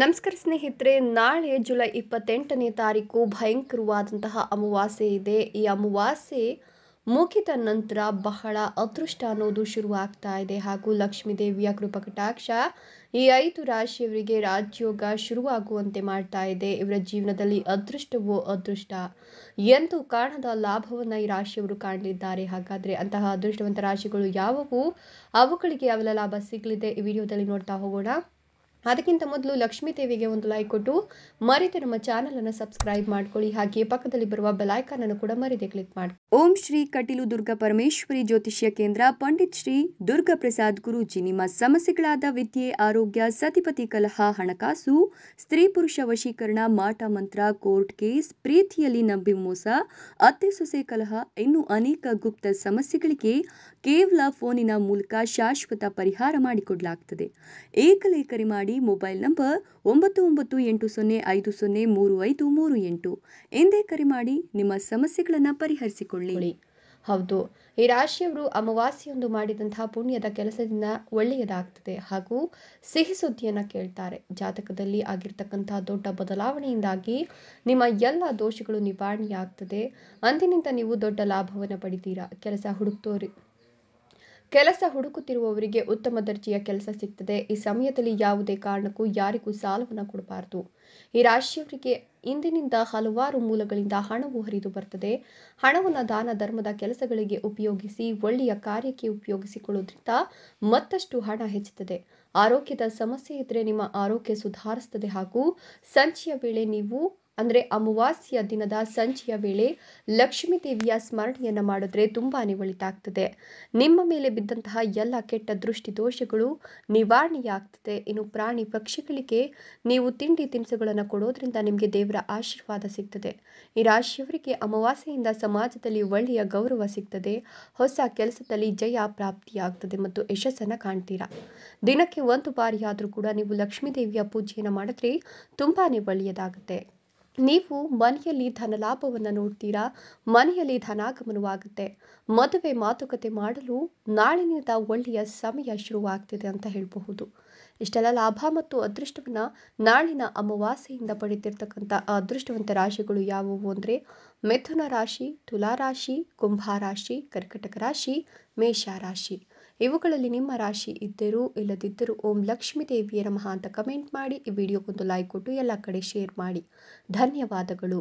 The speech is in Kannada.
ನಮಸ್ಕಾರ ಸ್ನೇಹಿತರೆ ನಾಳೆ ಜುಲೈ ಇಪ್ಪತ್ತೆಂಟನೇ ತಾರೀಕು ಭಯಂಕರವಾದಂತಹ ಅಮಾವಾಸ್ಯೆ ಇದೆ ಈ ಅಮಾವಾಸ್ಯೆ ಮುಗಿದ ನಂತರ ಬಹಳ ಅದೃಷ್ಟ ಅನ್ನೋದು ಶುರುವಾಗ್ತಾ ಇದೆ ಹಾಗೂ ಲಕ್ಷ್ಮೀ ದೇವಿಯ ಕೃಪಕಟಾಕ್ಷ ಈ ಐದು ರಾಶಿಯವರಿಗೆ ರಾಜ್ಯೋಗ ಶುರುವಾಗುವಂತೆ ಮಾಡ್ತಾ ಇದೆ ಇವರ ಜೀವನದಲ್ಲಿ ಅದೃಷ್ಟವೋ ಅದೃಷ್ಟ ಎಂದು ಕಾಣದ ಲಾಭವನ್ನು ಈ ರಾಶಿಯವರು ಕಾಣಲಿದ್ದಾರೆ ಹಾಗಾದರೆ ಅಂತಹ ಅದೃಷ್ಟವಂತ ರಾಶಿಗಳು ಯಾವುವು ಅವುಗಳಿಗೆ ಯಾವೆಲ್ಲ ಲಾಭ ಸಿಗಲಿದೆ ಈ ವಿಡಿಯೋದಲ್ಲಿ ನೋಡ್ತಾ ಹೋಗೋಣ ಅದಕ್ಕಿಂತ ಮೊದಲು ಲಕ್ಷ್ಮೀ ದೇವಿಗೆ ಒಂದು ಲೈಕ್ ಕೊಟ್ಟು ಮರೆತು ನಮ್ಮ ಅನ್ನು ಸಬ್ಸ್ಕ್ರೈಬ್ ಮಾಡ್ಕೊಳ್ಳಿ ಹಾಗೆ ಪಕ್ಕದಲ್ಲಿ ಬರುವ ಅನ್ನು ಕೂಡ ಮರಿದೆ ಕ್ಲಿಕ್ ಮಾಡಿ ಓಂ ಶ್ರೀ ಕಟೀಲು ದುರ್ಗಾ ಪರಮೇಶ್ವರಿ ಜ್ಯೋತಿಷ್ಯ ಕೇಂದ್ರ ಪಂಡಿತ್ ಶ್ರೀ ದುರ್ಗಾ ಪ್ರಸಾದ್ ಗುರುಜಿ ನಿಮ್ಮ ಸಮಸ್ಯೆಗಳಾದ ವಿದ್ಯೆ ಆರೋಗ್ಯ ಸತಿಪತಿ ಕಲಹ ಹಣಕಾಸು ಸ್ತ್ರೀ ಪುರುಷ ವಶೀಕರಣ ಮಾಟ ಮಂತ್ರ ಕೋರ್ಟ್ ಕೇಸ್ ಪ್ರೀತಿಯಲ್ಲಿ ನಂಬಿ ಮೋಸ ಅತ್ತೆ ಸೊಸೆ ಕಲಹ ಇನ್ನೂ ಅನೇಕ ಗುಪ್ತ ಸಮಸ್ಯೆಗಳಿಗೆ ಕೇವಲ ಫೋನಿನ ಮೂಲಕ ಶಾಶ್ವತ ಪರಿಹಾರ ಮಾಡಿಕೊಡಲಾಗುತ್ತದೆ ಏಕಲೇಖರಿ ಮಾಡಿ ಮೊಬೈಲ್ ನಂಬರ್ ಒಂಬತ್ತು ಒಂಬತ್ತು ಎಂಟು ಸೊನ್ನೆ ಐದು ಸೊನ್ನೆ ಮೂರು ಐದು ಮೂರು ಎಂಟು ಎಂದೇ ಕರೆ ಮಾಡಿ ನಿಮ್ಮ ಸಮಸ್ಯೆಗಳನ್ನು ಪರಿಹರಿಸಿಕೊಳ್ಳಿ ಹೌದು ಈ ರಾಶಿಯವರು ಅಮಾವಾಸ್ಯೊಂದು ಮಾಡಿದಂತಹ ಪುಣ್ಯದ ಕೆಲಸದಿಂದ ಒಳ್ಳೆಯದಾಗ್ತದೆ ಹಾಗೂ ಸಿಹಿ ಸುದ್ದಿಯನ್ನು ಕೇಳ್ತಾರೆ ಜಾತಕದಲ್ಲಿ ಆಗಿರ್ತಕ್ಕಂತಹ ದೊಡ್ಡ ಬದಲಾವಣೆಯಿಂದಾಗಿ ನಿಮ್ಮ ಎಲ್ಲ ದೋಷಗಳು ನಿವಾರಣೆಯಾಗ್ತದೆ ಅಂದಿನಿಂದ ನೀವು ದೊಡ್ಡ ಲಾಭವನ್ನು ಪಡಿತೀರಾ ಕೆಲಸ ಹುಡುಕ್ತೋರಿ ಕೆಲಸ ಹುಡುಕುತ್ತಿರುವವರಿಗೆ ಉತ್ತಮ ದರ್ಜೆಯ ಕೆಲಸ ಸಿಗ್ತದೆ ಈ ಸಮಯದಲ್ಲಿ ಯಾವುದೇ ಕಾರಣಕ್ಕೂ ಯಾರಿಗೂ ಸಾಲವನ್ನು ಕೊಡಬಾರದು ಈ ರಾಶಿಯವರಿಗೆ ಇಂದಿನಿಂದ ಹಲವಾರು ಮೂಲಗಳಿಂದ ಹಣವು ಹರಿದು ಬರ್ತದೆ ಹಣವನ್ನು ದಾನ ಧರ್ಮದ ಕೆಲಸಗಳಿಗೆ ಉಪಯೋಗಿಸಿ ಒಳ್ಳೆಯ ಕಾರ್ಯಕ್ಕೆ ಉಪಯೋಗಿಸಿಕೊಳ್ಳುವುದರಿಂದ ಮತ್ತಷ್ಟು ಹಣ ಹೆಚ್ಚುತ್ತದೆ ಆರೋಗ್ಯದ ಸಮಸ್ಯೆ ಇದ್ದರೆ ನಿಮ್ಮ ಆರೋಗ್ಯ ಸುಧಾರಿಸ್ತದೆ ಹಾಗೂ ಸಂಚೆಯ ವೇಳೆ ನೀವು ಅಂದರೆ ಅಮಾವಾಸ್ಯ ದಿನದ ಸಂಜೆಯ ವೇಳೆ ಲಕ್ಷ್ಮೀ ದೇವಿಯ ಸ್ಮರಣೆಯನ್ನು ಮಾಡಿದ್ರೆ ತುಂಬಾ ಒಳಿತಾಗ್ತದೆ ನಿಮ್ಮ ಮೇಲೆ ಬಿದ್ದಂತಹ ಎಲ್ಲ ಕೆಟ್ಟ ದೃಷ್ಟಿ ದೋಷಗಳು ನಿವಾರಣೆಯಾಗ್ತದೆ ಇನ್ನು ಪ್ರಾಣಿ ಪಕ್ಷಿಗಳಿಗೆ ನೀವು ತಿಂಡಿ ತಿನಿಸುಗಳನ್ನು ಕೊಡೋದ್ರಿಂದ ನಿಮಗೆ ದೇವರ ಆಶೀರ್ವಾದ ಸಿಗ್ತದೆ ಈ ರಾಶಿಯವರಿಗೆ ಅಮಾವಾಸ್ಯೆಯಿಂದ ಸಮಾಜದಲ್ಲಿ ಒಳ್ಳೆಯ ಗೌರವ ಸಿಗ್ತದೆ ಹೊಸ ಕೆಲಸದಲ್ಲಿ ಜಯ ಪ್ರಾಪ್ತಿಯಾಗ್ತದೆ ಮತ್ತು ಯಶಸ್ಸನ್ನು ಕಾಣ್ತೀರಾ ದಿನಕ್ಕೆ ಒಂದು ಬಾರಿಯಾದರೂ ಕೂಡ ನೀವು ಲಕ್ಷ್ಮೀ ದೇವಿಯ ಪೂಜೆಯನ್ನು ಮಾಡಿದ್ರೆ ತುಂಬಾ ಒಳ್ಳೆಯದಾಗುತ್ತೆ ನೀವು ಮನೆಯಲ್ಲಿ ಧನಲಾಭವನ್ನು ನೋಡ್ತೀರಾ ಮನೆಯಲ್ಲಿ ಧನಾಗಮನವಾಗುತ್ತೆ ಮದುವೆ ಮಾತುಕತೆ ಮಾಡಲು ನಾಳಿನಿಂದ ಒಳ್ಳೆಯ ಸಮಯ ಶುರುವಾಗ್ತಿದೆ ಅಂತ ಹೇಳಬಹುದು ಇಷ್ಟೆಲ್ಲ ಲಾಭ ಮತ್ತು ಅದೃಷ್ಟವನ್ನು ನಾಳಿನ ಅಮಾವಾಸ್ಯೆಯಿಂದ ಪಡೆದಿರ್ತಕ್ಕಂಥ ಅದೃಷ್ಟವಂತ ರಾಶಿಗಳು ಯಾವುವು ಅಂದರೆ ಮಿಥುನ ರಾಶಿ ತುಲಾ ರಾಶಿ ಕುಂಭ ರಾಶಿ ಕರ್ಕಟಕ ರಾಶಿ ಮೇಷ ರಾಶಿ ಇವುಗಳಲ್ಲಿ ನಿಮ್ಮ ರಾಶಿ ಇದ್ದರೂ ಇಲ್ಲದಿದ್ದರೂ ಓಂ ಲಕ್ಷ್ಮೀ ದೇವಿಯ ಮಹಾಂತ ಕಮೆಂಟ್ ಮಾಡಿ ಈ ವಿಡಿಯೋಗೊಂದು ಲೈಕ್ ಕೊಟ್ಟು ಎಲ್ಲ ಕಡೆ ಶೇರ್ ಮಾಡಿ ಧನ್ಯವಾದಗಳು